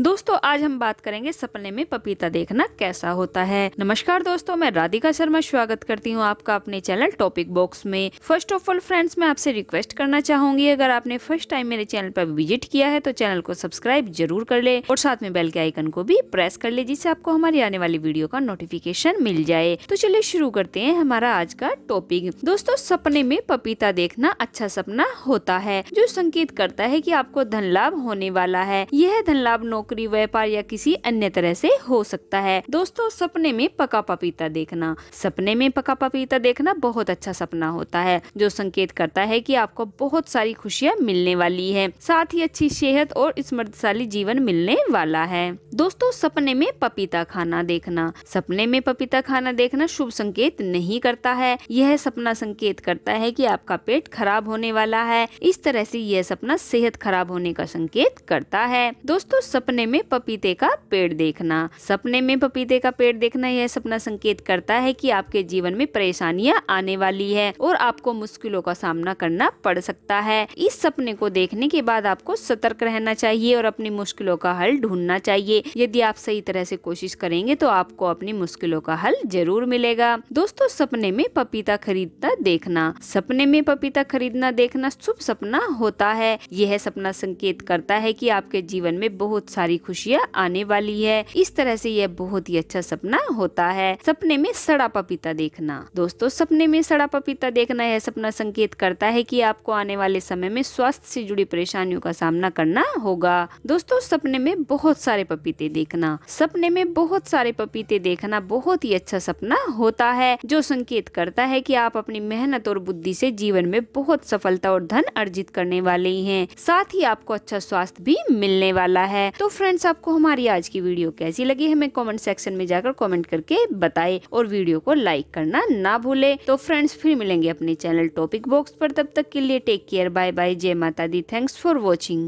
दोस्तों आज हम बात करेंगे सपने में पपीता देखना कैसा होता है नमस्कार दोस्तों मैं राधिका शर्मा स्वागत करती हूँ आपका अपने चैनल टॉपिक बॉक्स में फर्स्ट ऑफ ऑल फ्रेंड्स मैं आपसे रिक्वेस्ट करना चाहूंगी अगर आपने फर्स्ट टाइम मेरे चैनल पर विजिट किया है तो चैनल को सब्सक्राइब जरूर कर ले और साथ में बेल के आइकन को भी प्रेस कर ले जिससे आपको हमारी आने वाली वीडियो का नोटिफिकेशन मिल जाए तो चलिए शुरू करते हैं हमारा आज का टॉपिक दोस्तों सपने में पपीता देखना अच्छा सपना होता है जो संकेत करता है की आपको धन लाभ होने वाला है यह धन लाभ नौ नौकरी व्यापार या किसी अन्य तरह से हो सकता है दोस्तों सपने में पका पपीता देखना सपने में पका पपीता देखना बहुत अच्छा सपना होता है जो संकेत करता है कि आपको बहुत सारी खुशियाँ मिलने वाली है साथ ही अच्छी सेहत और समृद्धशाली जीवन मिलने वाला है दोस्तों सपने में पपीता खाना देखना सपने में पपीता खाना देखना शुभ संकेत नहीं करता है यह सपना संकेत करता है कि आपका पेट खराब होने वाला है इस तरह से यह सपना सेहत खराब होने का संकेत करता है दोस्तों सपने सपने में पपीते का पेड़ देखना सपने में पपीते का पेड़ देखना यह सपना संकेत करता है कि आपके जीवन में परेशानियां आने वाली है और आपको मुश्किलों का सामना करना पड़ सकता है इस सपने को देखने के बाद आपको सतर्क रहना चाहिए और अपनी मुश्किलों का हल ढूंढना चाहिए यदि आप सही तरह से कोशिश करेंगे तो आपको अपनी मुश्किलों का हल जरूर मिलेगा दोस्तों सपने में पपीता खरीदता देखना सपने में पपीता खरीदना देखना शुभ सपना होता है यह सपना संकेत करता है कि आपके जीवन में बहुत सारी सारी खुशियाँ आने वाली है इस तरह से यह बहुत ही अच्छा सपना होता है सपने में सड़ा पपीता देखना दोस्तों सपने में सड़ा पपीता देखना यह सपना संकेत करता है कि आपको आने वाले समय में स्वास्थ्य से जुड़ी परेशानियों का सामना करना होगा दोस्तों सपने में बहुत सारे पपीते देखना सपने में बहुत सारे पपीते देखना बहुत ही अच्छा सपना होता है जो संकेत करता है कि आप अपनी मेहनत और बुद्धि से जीवन में बहुत सफलता और धन अर्जित करने वाले हैं साथ ही आपको अच्छा स्वास्थ्य भी मिलने वाला है तो फ्रेंड्स आपको हमारी आज की वीडियो कैसी लगी हमें कमेंट सेक्शन में जाकर कमेंट करके बताए और वीडियो को लाइक करना ना भूले तो फ्रेंड्स फिर मिलेंगे अपने चैनल टॉपिक बॉक्स पर तब तक के लिए टेक केयर बाय बाय जय माता दी थैंक्स फॉर वॉचिंग